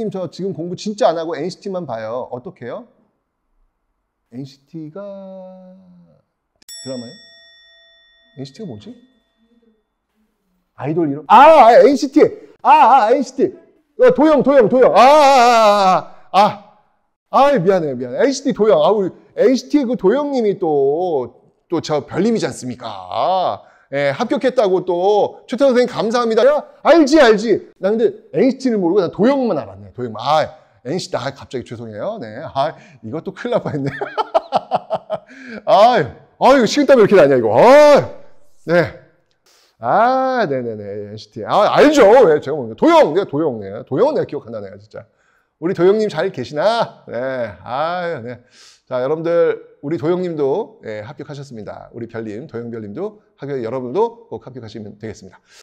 선생 님, 저 지금 공부 진짜 안 하고 NCT만 봐요. 어떻게요? NCT가 드라마요? NCT가 뭐지? 아이돌 이름? 아, 아 NCT. 아, 아, NCT. 어, 도영, 도영, 도영. 아, 아, 아, 아, 아, 미안해, 아, 미안해. NCT 도영. 아, 우리 NCT 그 도영님이 또또저 별님이지 않습니까? 예, 합격했다고 또 최태 원 선생님 감사합니다. 야, 알지 알지. 나 근데 NCT를 모르고 아, 나 도형만 알았네. 도형만. 아, NCT 아 갑자기 죄송해요. 네. 아, 이것도 큰일 날 뻔했네. 아유, 아유, 식은땀이 이렇게 나냐 이거. 아, 유 네. 아, 네네네, NCT. 아, 알죠. 왜? 예, 제가 모르 뭐, 도영, 내가 네, 도영, 네. 도영은 내가 기억한다, 내가 진짜. 우리 도영님 잘 계시나? 네. 아, 유 네. 자, 여러분들 우리 도영님도 예, 합격하셨습니다. 우리 별님, 도영별님도 합격 여러분도 꼭 합격하시면 되겠습니다.